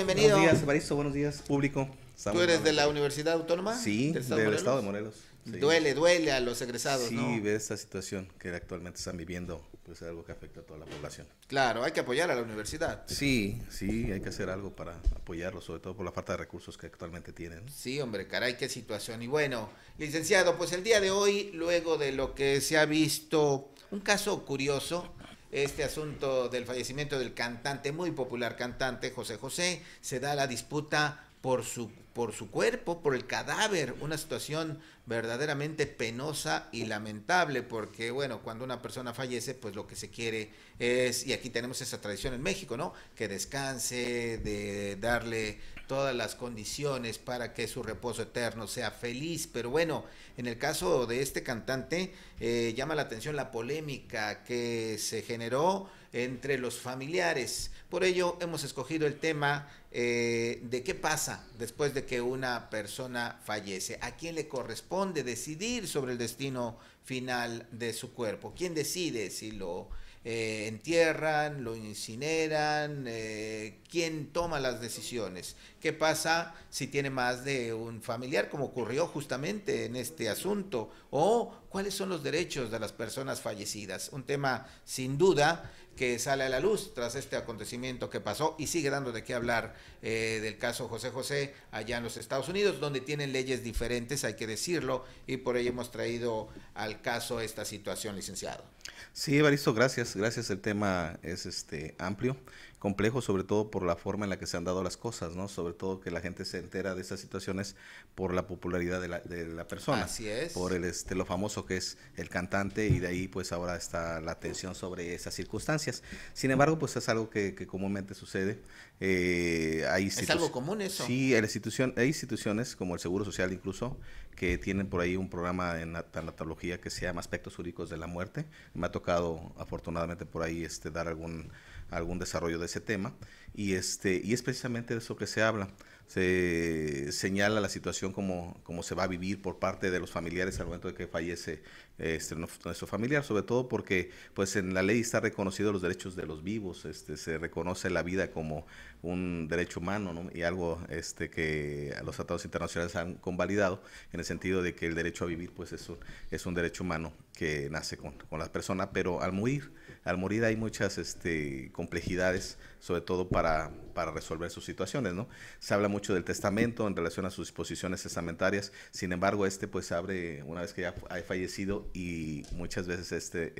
Bienvenido. Buenos días, Evaristo. Buenos días, público. ¿Tú eres de la Universidad Autónoma? Sí, del Estado, de Morelos. Duele, duele a los egresados, sí, ¿no? esta situación que actualmente están viviendo, pues es algo que afecta a toda la población. Claro, hay que apoyar a la universidad. Sí, sí, hay que hacer algo para apoyarlo, sobre todo por la falta de recursos que actualmente tienen. Sí, hombre, caray, qué situación. Y bueno, licenciado, pues el día de hoy, luego de lo que se ha visto, un caso curioso, este asunto del fallecimiento del cantante, muy popular cantante José José, se da la disputa por su, por su cuerpo, por el cadáver, una situación verdaderamente penosa y lamentable, porque bueno, cuando una persona fallece, pues lo que se quiere es, y aquí tenemos esa tradición en México, ¿no? Que descanse, de darle todas las condiciones para que su reposo eterno sea feliz. Pero bueno, en el caso de este cantante, eh, llama la atención la polémica que se generó entre los familiares. Por ello hemos escogido el tema eh, de qué pasa después de que una persona fallece. ¿A quién le corresponde decidir sobre el destino final de su cuerpo? ¿Quién decide si lo eh, entierran, lo incineran, eh, quién toma las decisiones, qué pasa si tiene más de un familiar, como ocurrió justamente en este asunto, o cuáles son los derechos de las personas fallecidas. Un tema sin duda que sale a la luz tras este acontecimiento que pasó y sigue dando de qué hablar eh, del caso José José allá en los Estados Unidos, donde tienen leyes diferentes, hay que decirlo, y por ello hemos traído al caso esta situación, licenciado. Sí, Evaristo, gracias, gracias. El tema es este amplio complejo, sobre todo por la forma en la que se han dado las cosas, ¿no? Sobre todo que la gente se entera de esas situaciones por la popularidad de la, de la persona. Así es. Por el, este, lo famoso que es el cantante y de ahí pues ahora está la atención sobre esas circunstancias. Sin embargo, pues es algo que, comúnmente sucede. Eh, hay es algo común eso. Sí, hay, institución, hay instituciones como el Seguro Social incluso que tienen por ahí un programa en tanatología que se llama Aspectos Jurídicos de la Muerte. Me ha tocado afortunadamente por ahí este, dar algún algún desarrollo de ese tema. Y, este, y es precisamente de eso que se habla. Se señala la situación como, como se va a vivir por parte de los familiares al momento de que fallece eh, este, nuestro familiar, sobre todo porque pues, en la ley está reconocido los derechos de los vivos, este, se reconoce la vida como un derecho humano y algo este, que los tratados internacionales han convalidado en el sentido de que el derecho a vivir pues, es, un, es un derecho humano que nace con, con la persona, pero al morir al morir hay muchas este, complejidades, sobre todo para, resolver sus situaciones, ¿no? Se habla mucho del testamento en relación a sus disposiciones testamentarias, sin embargo, este pues se abre una vez que ya ha fallecido y muchas veces este,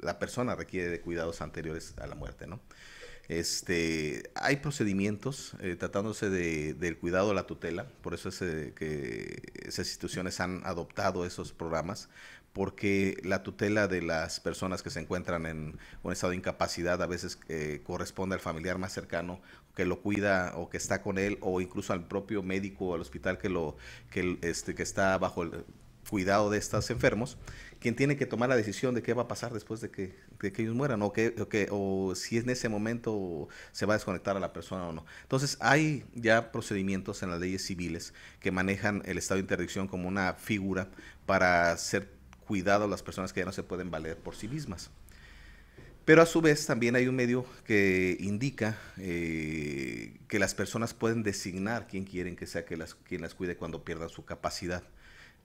la persona requiere de cuidados anteriores a la muerte, este, hay procedimientos eh, tratándose del cuidado de la tutela, por eso es eh, que esas instituciones han adoptado esos programas porque la tutela de las personas que se encuentran en un estado de incapacidad a veces eh, corresponde al familiar más cercano que lo cuida o que está con él o incluso al propio médico o al hospital que lo que este que está bajo el cuidado de estos enfermos, quien tiene que tomar la decisión de qué va a pasar después de que, ellos mueran o, que, o si en ese momento se va a desconectar a la persona o no. Entonces hay ya procedimientos en las leyes civiles que manejan el estado de interdicción como una figura para ser cuidado a las personas que ya no se pueden valer por sí mismas. Pero a su vez también hay un medio que indica eh, que las personas pueden designar quién quieren que sea quien las cuide cuando pierdan su capacidad.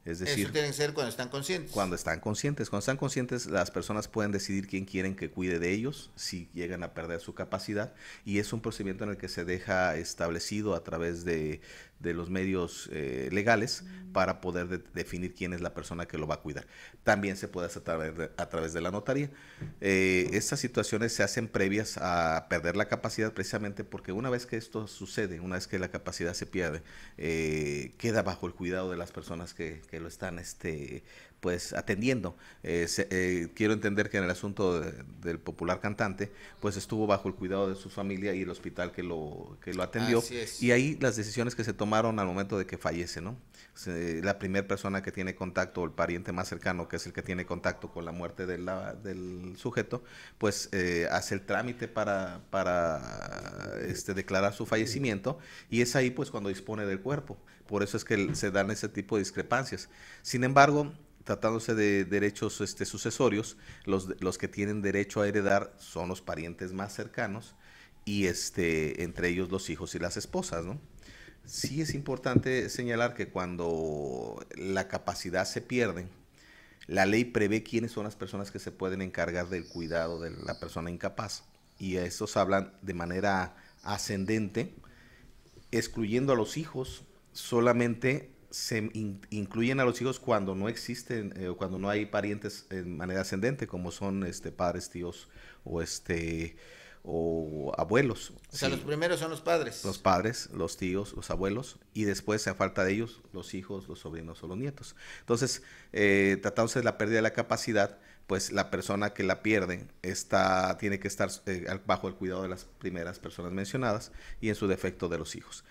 Es decir, Eso que ser cuando están conscientes. Cuando están conscientes. Cuando están conscientes, las personas pueden decidir quién quieren que cuide de ellos si llegan a perder su capacidad. Y es un procedimiento en el que se deja establecido a través de de los medios eh, legales para poder definir quién es la persona que lo va a cuidar. También se puede hacer a través de, la notaría. Eh, estas situaciones se hacen previas a perder la capacidad precisamente porque una vez que esto sucede, una vez que la capacidad se pierde, eh, queda bajo el cuidado de las personas que, lo están este, pues atendiendo. Eh, eh, quiero entender que en el asunto del popular cantante, pues estuvo bajo el cuidado de su familia y el hospital que lo, que lo atendió. Y ahí las decisiones que se tomaron al momento de que fallece, ¿no? la primera persona que tiene contacto, o el pariente más cercano, que es el que tiene contacto con la muerte del sujeto, pues eh, hace el trámite para, para este, declarar su fallecimiento y es ahí pues cuando dispone del cuerpo. Por eso es que se dan ese tipo de discrepancias. Sin embargo, tratándose de derechos este, sucesorios, los, los que tienen derecho a heredar son los parientes más cercanos y este, entre ellos los hijos y las esposas, ¿no? Sí es importante señalar que cuando la capacidad se pierde, la ley prevé quiénes son las personas que se pueden encargar del cuidado de la persona incapaz. Y a estos hablan de manera ascendente, excluyendo a los hijos solamente se incluyen a los hijos cuando no existen, eh, o cuando no hay parientes en manera ascendente, como son este, padres, tíos o este o abuelos. O sea, los primeros son los padres. Los padres, los tíos, los abuelos, y después, a falta de ellos, los hijos, los sobrinos o los nietos. Entonces, eh, tratándose de la pérdida de la capacidad, pues la persona que la pierde está, tiene que estar eh, bajo el cuidado de las primeras personas mencionadas y en su defecto de los hijos.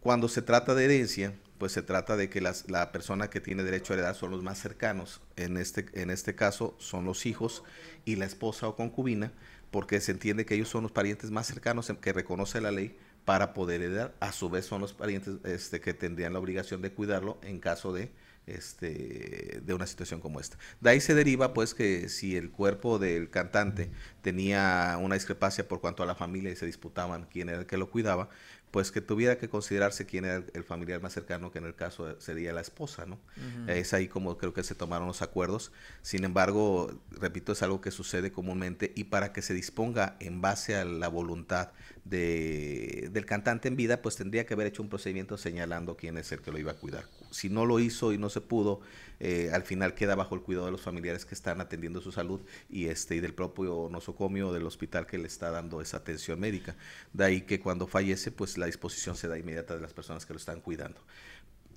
Cuando se trata de herencia, pues se trata de que las, la persona que tiene derecho a heredar son los más cercanos, en este, en este caso son los hijos y la esposa o concubina, porque se entiende que ellos son los parientes más cercanos que reconoce la ley para poder heredar, a su vez son los parientes este, que tendrían la obligación de cuidarlo en caso de, este, de una situación como esta. De ahí se deriva pues que si el cuerpo del cantante tenía una discrepancia por cuanto a la familia y se disputaban quién era el que lo cuidaba, pues que tuviera que considerarse quién era el, familiar más cercano, que en el caso sería la esposa, ¿no? Es ahí como creo que se tomaron los acuerdos. Sin embargo, repito, es algo que sucede comúnmente y para que se disponga en base a la voluntad de, del cantante en vida, pues tendría que haber hecho un procedimiento señalando quién es el que lo iba a cuidar. Si no lo hizo y no se pudo, eh, al final queda bajo el cuidado de los familiares que están atendiendo su salud y, este, y del propio nosocomio del hospital que le está dando esa atención médica. De ahí que cuando fallece, pues la disposición se da inmediata de las personas que lo están cuidando.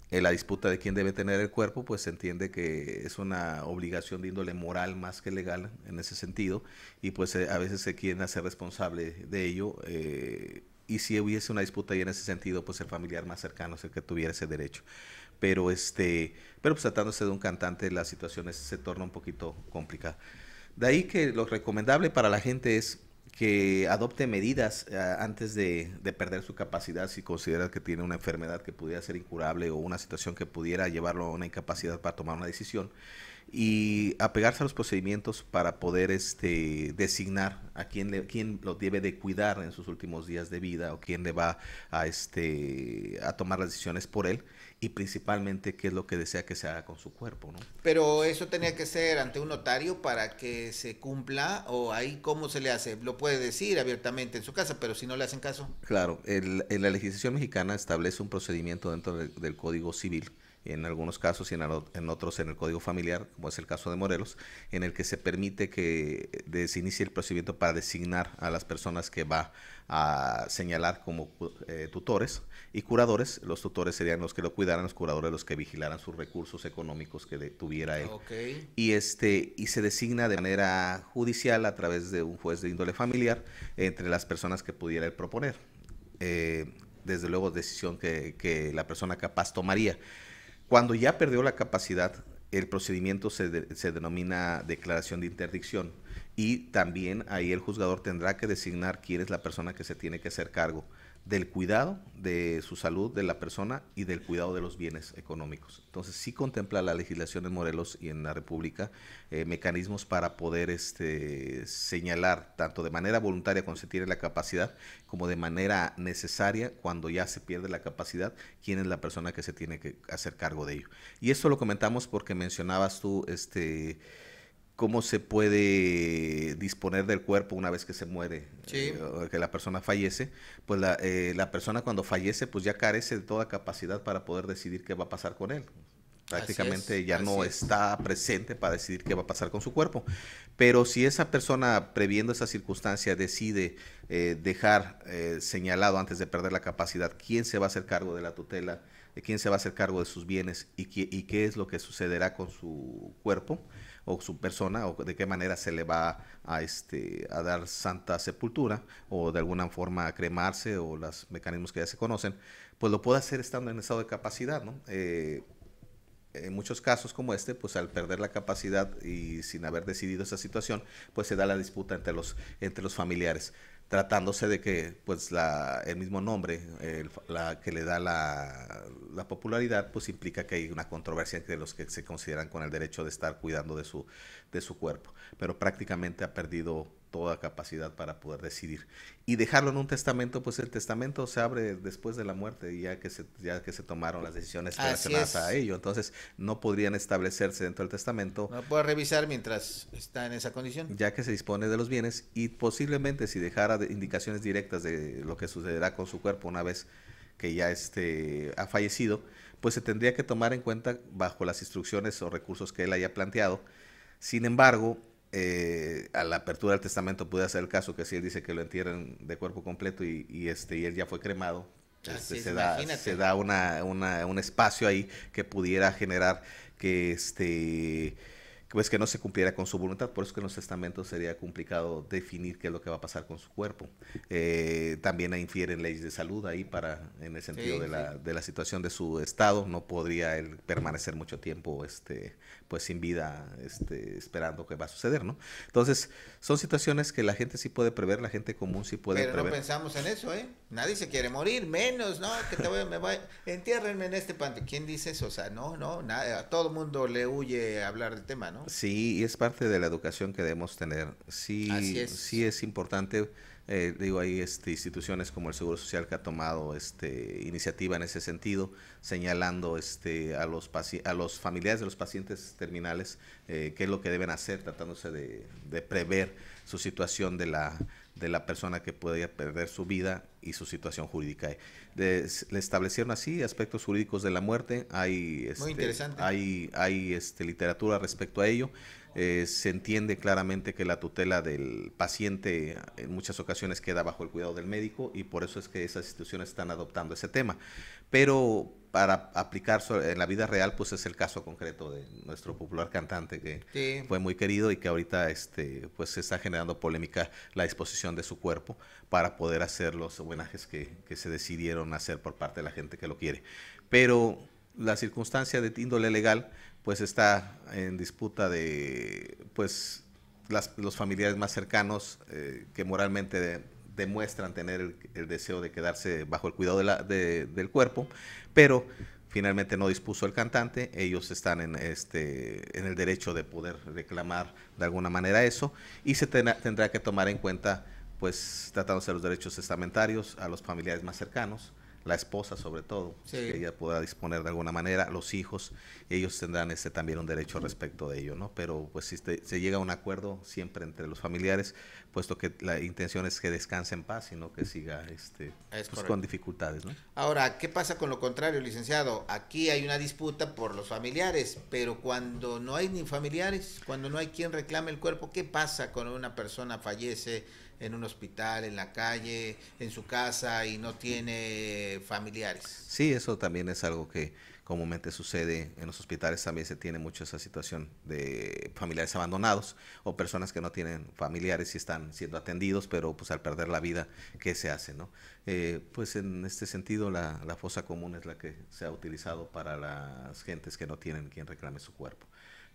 En la disputa de quién debe tener el cuerpo, pues se entiende que es una obligación de índole moral más que legal en ese sentido, y pues eh, a veces se quieren hacer responsable de ello. Eh, y si hubiese una disputa ahí en ese sentido, pues el familiar más cercano es el que tuviera ese derecho. Pero este, pero pues, tratándose de un cantante, la situación se torna un poquito complicada. De ahí que lo recomendable para la gente es que adopte medidas eh, antes de, de, perder su capacidad si considera que tiene una enfermedad que pudiera ser incurable o una situación que pudiera llevarlo a una incapacidad para tomar una decisión y apegarse a los procedimientos para poder este, designar a quién, le, quién lo debe de cuidar en sus últimos días de vida o quién le va a, este, a tomar las decisiones por él y principalmente qué es lo que desea que se haga con su cuerpo, ¿no? Pero eso tenía que ser ante un notario para que se cumpla o ahí cómo se le hace, lo puede decir abiertamente en su casa, pero si no le hacen caso. Claro, el, la legislación mexicana establece un procedimiento dentro del Código Civil en algunos casos y en, otros en el Código Familiar, como es el caso de Morelos, en el que se permite que se inicie el procedimiento para designar a las personas que va a señalar como eh, tutores y curadores. Los tutores serían los que lo cuidaran, los curadores los que vigilaran sus recursos económicos que tuviera él. Y, este, y se designa de manera judicial a través de un juez de índole familiar entre las personas que pudiera él proponer. Eh, desde luego, decisión que, que la persona capaz tomaría. Cuando ya perdió la capacidad, el procedimiento se, se, denomina declaración de interdicción y también ahí el juzgador tendrá que designar quién es la persona que se tiene que hacer cargo del cuidado de su salud de la persona y del cuidado de los bienes económicos. Entonces sí contempla la legislación en Morelos y en la República eh, mecanismos para poder este, señalar tanto de manera voluntaria cuando se tiene la capacidad como de manera necesaria cuando ya se pierde la capacidad quién es la persona que se tiene que hacer cargo de ello. Y esto lo comentamos porque mencionabas tú este cómo se puede disponer del cuerpo una vez que se muere, eh, que la persona fallece, pues eh, la, persona cuando fallece pues ya carece de toda capacidad para poder decidir qué va a pasar con él. Prácticamente ya no está presente para decidir qué va a pasar con su cuerpo. Pero si esa persona, previendo esa circunstancia, decide eh, dejar señalado antes de perder la capacidad quién se va a hacer cargo de la tutela, de quién se va a hacer cargo de sus bienes y, qué, y qué es lo que sucederá con su cuerpo, o su persona o de qué manera se le va a, este, a dar santa sepultura o de alguna forma a cremarse o los mecanismos que ya se conocen, pues lo puede hacer estando en estado de capacidad, ¿no? Eh, en muchos casos como este, pues al perder la capacidad y sin haber decidido esa situación, pues se da la disputa entre los, entre los familiares tratándose de que pues el mismo nombre la que le da la, popularidad pues implica que hay una controversia entre los que se consideran con el derecho de estar cuidando de su, de su cuerpo pero prácticamente ha perdido toda capacidad para poder decidir. Y dejarlo en un testamento, pues el testamento se abre después de la muerte, ya que se, ya que se tomaron las decisiones relacionadas a ello. Entonces, no podrían establecerse dentro del testamento. No puede revisar mientras está en esa condición. Ya que se dispone de los bienes y posiblemente si dejara indicaciones directas de lo que sucederá con su cuerpo una vez que ya este, ha fallecido, pues se tendría que tomar en cuenta bajo las instrucciones o recursos que él haya planteado. Sin embargo, eh, a la apertura del testamento puede hacer el caso que si él dice que lo entierren de cuerpo completo y, este y él ya fue cremado este, se, da, un espacio ahí que pudiera generar que este pues que no se cumpliera con su voluntad. Por eso que en los testamentos sería complicado definir qué es lo que va a pasar con su cuerpo. Eh, también infieren leyes de salud ahí para, en el sentido de, la, de, la, situación de su estado, no podría él permanecer mucho tiempo este, pues sin vida este, esperando qué va a suceder, ¿no? Entonces, son situaciones que la gente sí puede prever, la gente común sí puede prever. Pero no pensamos en eso, ¿eh? Nadie se quiere morir, menos, ¿no? Que te voy, me entiérrenme en este pante, ¿Quién dice eso? O sea, no, no, nada, a todo el mundo le huye hablar del tema, ¿no? Sí, y es parte de la educación que debemos tener. Sí, sí es importante. Eh, digo, hay este, instituciones como el Seguro Social que ha tomado este, iniciativa en ese sentido, señalando este, a, los a los familiares de los pacientes terminales eh, qué es lo que deben hacer tratándose de prever su situación de la de la persona que podía perder su vida y su situación jurídica. le establecieron así aspectos jurídicos de la muerte. Hay, este, interesante. Hay, este, literatura respecto a ello. Eh, se entiende claramente que la tutela del paciente en muchas ocasiones queda bajo el cuidado del médico y por eso es que esas instituciones están adoptando ese tema. Pero para aplicar en la vida real, pues es el caso concreto de nuestro popular cantante que fue muy querido y que ahorita este, pues se está generando polémica la disposición de su cuerpo para poder hacer los homenajes que, se decidieron hacer por parte de la gente que lo quiere. Pero la circunstancia de índole legal, pues está en disputa de, pues los familiares más cercanos eh, que moralmente demuestran tener el, deseo de quedarse bajo el cuidado del cuerpo, pero finalmente no dispuso el cantante, ellos están en, este, en el derecho de poder reclamar de alguna manera eso y se tendrá que tomar en cuenta pues tratándose de los derechos estamentarios a los familiares más cercanos, la esposa sobre todo, que ella pueda disponer de alguna manera, los hijos, ellos tendrán este también un derecho respecto de ello, ¿no? Pero pues si se llega a un acuerdo siempre entre los familiares, puesto que la intención es que descanse en paz y no que siga este pues, con dificultades, ¿no? Ahora, ¿qué pasa con lo contrario, licenciado? Aquí hay una disputa por los familiares, pero cuando no hay ni familiares, cuando no hay quien reclame el cuerpo, ¿qué pasa cuando una persona fallece? en un hospital, en la calle, en su casa y no tiene familiares. Sí, eso también es algo que comúnmente sucede en los hospitales, también se tiene mucho esa situación de familiares abandonados o personas que no tienen familiares y están siendo atendidos, pero pues al perder la vida, ¿qué se hace? No? Eh, pues en este sentido la fosa común es la que se ha utilizado para las gentes que no tienen quien reclame su cuerpo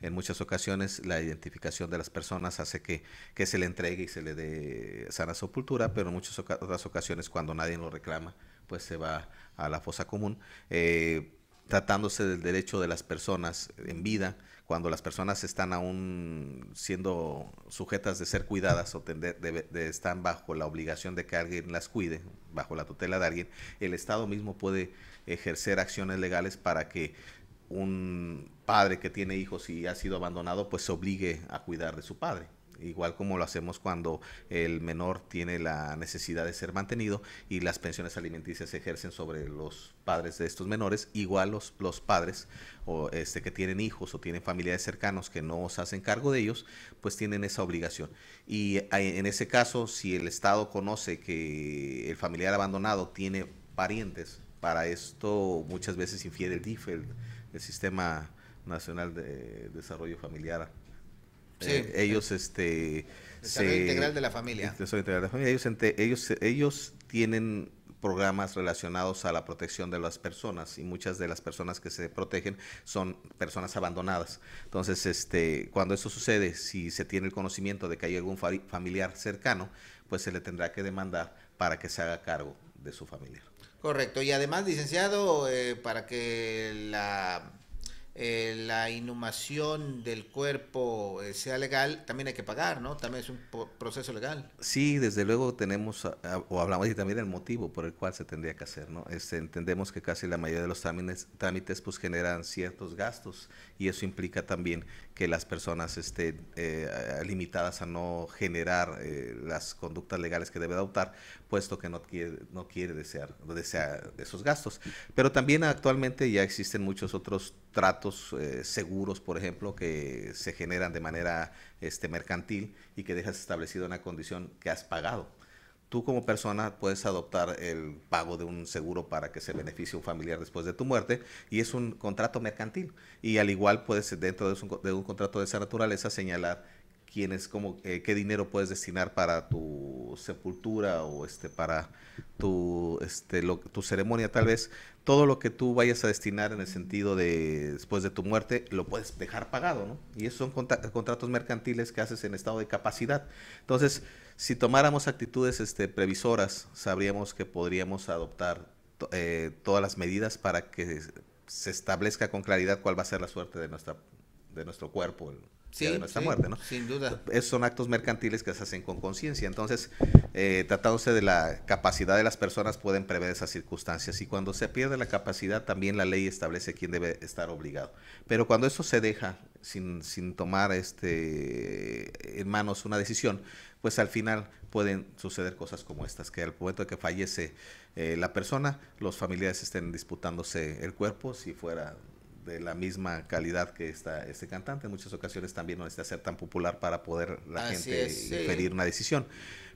en muchas ocasiones la identificación de las personas hace que, se le entregue y se le dé sana sepultura, pero en muchas otras ocasiones cuando nadie lo reclama, pues se va a la fosa común. Eh, tratándose del derecho de las personas en vida, cuando las personas están aún siendo sujetas de ser cuidadas o están bajo la obligación de que alguien las cuide, bajo la tutela de alguien, el Estado mismo puede ejercer acciones legales para que un padre que tiene hijos y ha sido abandonado, pues se obligue a cuidar de su padre. Igual como lo hacemos cuando el menor tiene la necesidad de ser mantenido y las pensiones alimenticias se ejercen sobre los padres de estos menores, igual los, los padres o este, que tienen hijos o tienen familiares cercanos que no se hacen cargo de ellos, pues tienen esa obligación. Y en ese caso, si el Estado conoce que el familiar abandonado tiene parientes, para esto muchas veces infiere el DIF, el Sistema Nacional de Desarrollo Familiar. Eh, ellos este integral de la familia. Desarrollo integral de la familia. Ellos, ellos, ellos tienen programas relacionados a la protección de las personas y muchas de las personas que se protegen son personas abandonadas. Entonces, este, cuando eso sucede, si se tiene el conocimiento de que hay algún familiar cercano, pues se le tendrá que demandar para que se haga cargo de su familiar. Correcto. Y además, licenciado, eh, para que la eh, la inhumación del cuerpo eh, sea legal, también hay que pagar, ¿no? También es un proceso legal. Sí, desde luego tenemos, ah, ah, o hablamos y también el motivo por el cual se tendría que hacer, ¿no? Este, entendemos que casi la mayoría de los trámites, trámites pues generan ciertos gastos y eso implica también que las personas estén eh, limitadas a no generar las conductas legales que debe adoptar, puesto que no quiere, no quiere desear, esos gastos. Pero también actualmente ya existen muchos otros Contratos eh, seguros, por ejemplo, que se generan de manera este, mercantil y que dejas establecida una condición que has pagado. Tú como persona puedes adoptar el pago de un seguro para que se beneficie un familiar después de tu muerte y es un contrato mercantil. Y al igual puedes dentro de un contrato de esa naturaleza señalar como eh, qué dinero puedes destinar para tu sepultura o este para tu este tu ceremonia tal vez todo lo que tú vayas a destinar en el sentido de después de tu muerte lo puedes dejar pagado no y esos son contratos mercantiles que haces en estado de capacidad entonces si tomáramos actitudes este, previsoras sabríamos que podríamos adoptar eh, todas las medidas para que se establezca con claridad cuál va a ser la suerte de nuestra de nuestro cuerpo el, sí, ¿no? Sin duda. Esos son actos mercantiles que se hacen con conciencia. Entonces, eh, tratándose de la capacidad de las personas, pueden prever esas circunstancias. Y cuando se pierde la capacidad, también la ley establece quién debe estar obligado. Pero cuando eso se deja sin, sin tomar este, en manos una decisión, pues al final pueden suceder cosas como estas, que al momento de que fallece eh, la persona, los familiares estén disputándose el cuerpo si fuera de la misma calidad que está este cantante. En muchas ocasiones también no necesita ser tan popular para poder la gente es, una decisión.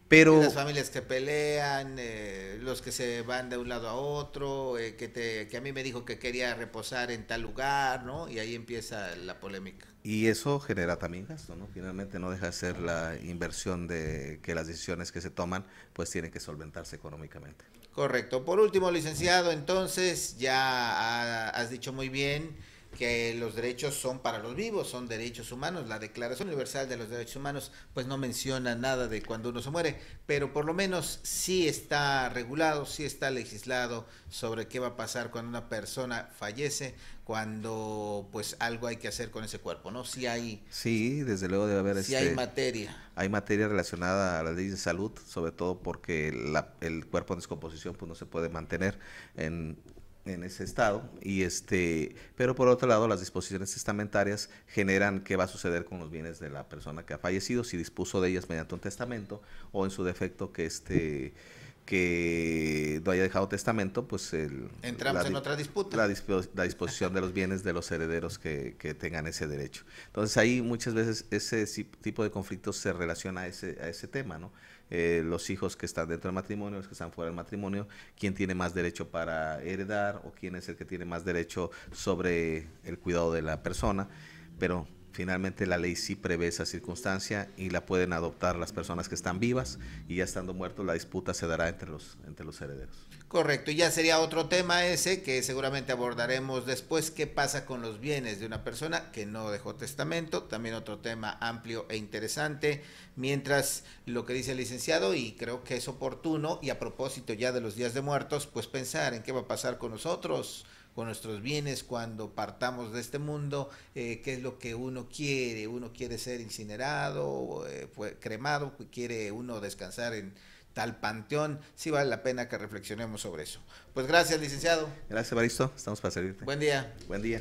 Pero... Las familias que pelean, eh, los que se van de un lado a otro, eh, que, te, que a mí me dijo que quería reposar en tal lugar, ¿no? Y ahí empieza la polémica. Y eso genera también gasto, ¿no? Finalmente no deja de ser la inversión de que las decisiones que se toman pues tienen que solventarse económicamente. Correcto. Por último, licenciado, entonces ya has dicho muy bien que los derechos son para los vivos, son derechos humanos. La Declaración Universal de los Derechos Humanos pues no menciona nada de cuando uno se muere, pero por lo menos sí está regulado, sí está legislado sobre qué va a pasar cuando una persona fallece, cuando pues algo hay que hacer con ese cuerpo, ¿no? Si hay... Sí, desde luego debe haber... Si hay este, materia. Hay materia relacionada a la ley de salud, sobre todo porque el cuerpo en descomposición pues no se puede mantener en en ese estado y este pero por otro lado las disposiciones testamentarias generan qué va a suceder con los bienes de la persona que ha fallecido si dispuso de ellas mediante un testamento o en su defecto que este que no haya dejado testamento pues el, entramos en otra disputa la, disposición de los bienes de los herederos que, tengan ese derecho entonces ahí muchas veces ese tipo de conflictos se relaciona a ese a ese tema no eh, los hijos que están dentro del matrimonio, los que están fuera del matrimonio, quién tiene más derecho para heredar o quién es el que tiene más derecho sobre el cuidado de la persona. Pero Finalmente la ley sí prevé esa circunstancia y la pueden adoptar las personas que están vivas y ya estando muertos la disputa se dará entre los, entre los herederos. Correcto, y ya sería otro tema ese que seguramente abordaremos después, qué pasa con los bienes de una persona que no dejó testamento, también otro tema amplio e interesante, mientras lo que dice el licenciado, y creo que es oportuno, y a propósito ya de los días de muertos, pues pensar en qué va a pasar con nosotros, nuestros bienes cuando partamos de este mundo, eh, qué es lo que uno quiere. Uno quiere ser incinerado, eh, cremado, quiere uno descansar en tal panteón. si vale la pena que reflexionemos sobre eso. Pues gracias, licenciado. Gracias, Baristo. Estamos para servirte. Buen día. Buen día.